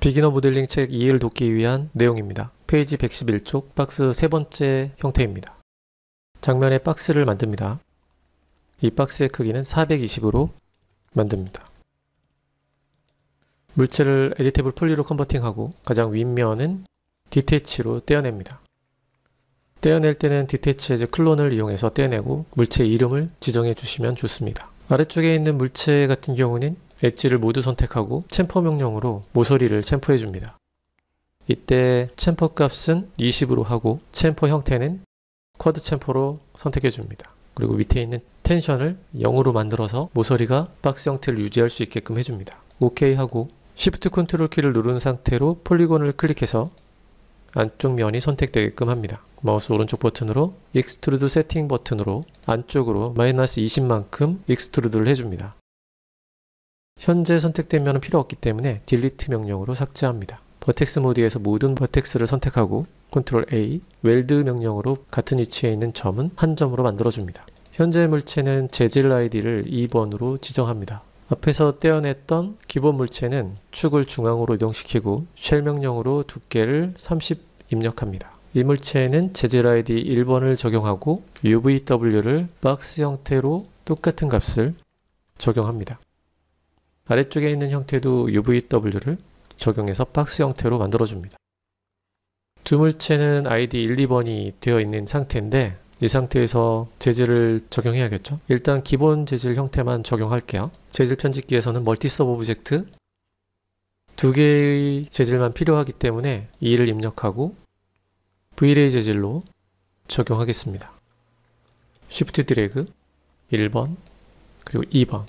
비기너 모델링 책 이해를 돕기 위한 내용입니다. 페이지 111쪽 박스 세 번째 형태입니다. 장면의 박스를 만듭니다. 이 박스의 크기는 420으로 만듭니다. 물체를 에디테블 폴리로 컨버팅하고 가장 윗면은 디테치로 떼어냅니다. 떼어낼 때는 디테치에즈 클론을 이용해서 떼어내고 물체 이름을 지정해 주시면 좋습니다. 아래쪽에 있는 물체 같은 경우는 엣지를 모두 선택하고 챔퍼 명령으로 모서리를 챔퍼해 줍니다. 이때 챔퍼 값은 20으로 하고 챔퍼 형태는 쿼드 챔퍼로 선택해 줍니다. 그리고 밑에 있는 텐션을 0으로 만들어서 모서리가 박스 형태를 유지할 수 있게끔 해줍니다. OK 하고 Shift 컨트롤 키를 누른 상태로 폴리곤을 클릭해서 안쪽 면이 선택되게끔 합니다. 마우스 오른쪽 버튼으로 익스트루드 세팅 버튼으로 안쪽으로 마이너스 20만큼 익스트루드를 해줍니다. 현재 선택된 면은 필요 없기 때문에 딜리트 명령으로 삭제합니다. 버텍스 모드에서 모든 버텍스를 선택하고 Ctrl A, 웰드 명령으로 같은 위치에 있는 점은 한 점으로 만들어줍니다. 현재 물체는 재질 아이디를 2번으로 지정합니다. 앞에서 떼어냈던 기본 물체는 축을 중앙으로 이동시키고 쉘 명령으로 두께를 30 입력합니다. 이 물체에는 재질 아이디 1번을 적용하고 UVW를 박스 형태로 똑같은 값을 적용합니다. 아래쪽에 있는 형태도 UVW를 적용해서 박스 형태로 만들어줍니다. 두 물체는 ID 1, 2번이 되어 있는 상태인데 이 상태에서 재질을 적용해야겠죠? 일단 기본 재질 형태만 적용할게요. 재질 편집기에서는 멀티 서브 오브젝트 두 개의 재질만 필요하기 때문에 2를 입력하고 Vray 재질로 적용하겠습니다. Shift 드래그 1번 그리고 2번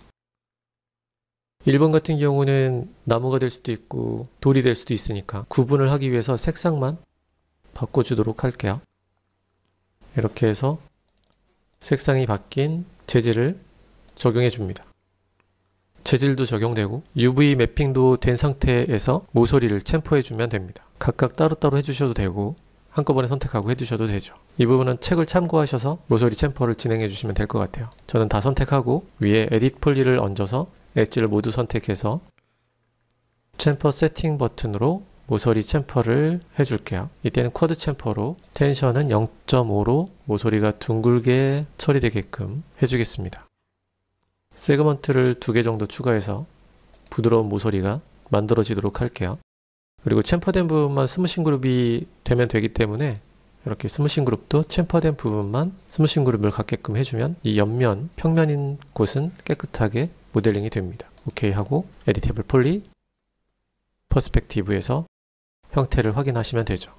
일본 같은 경우는 나무가 될 수도 있고 돌이 될 수도 있으니까 구분을 하기 위해서 색상만 바꿔주도록 할게요. 이렇게 해서 색상이 바뀐 재질을 적용해 줍니다. 재질도 적용되고 UV 매핑도 된 상태에서 모서리를 챔퍼해 주면 됩니다. 각각 따로따로 해주셔도 되고 한꺼번에 선택하고 해주셔도 되죠. 이 부분은 책을 참고하셔서 모서리 챔퍼를 진행해 주시면 될 것 같아요. 저는 다 선택하고 위에 에딧 폴리를 얹어서 엣지를 모두 선택해서 챔퍼 세팅 버튼으로 모서리 챔퍼를 해줄게요. 이때는 쿼드 챔퍼로 텐션은 0.5로 모서리가 둥글게 처리되게끔 해주겠습니다. 세그먼트를 두 개 정도 추가해서 부드러운 모서리가 만들어지도록 할게요. 그리고 챔퍼된 부분만 스무싱 그룹이 되면 되기 때문에 이렇게 스무싱 그룹도 챔퍼된 부분만 스무싱 그룹을 갖게끔 해주면 이 옆면 평면인 곳은 깨끗하게 모델링이 됩니다. 오케이 하고 에디테이블 폴리 퍼스펙티브에서 형태를 확인하시면 되죠.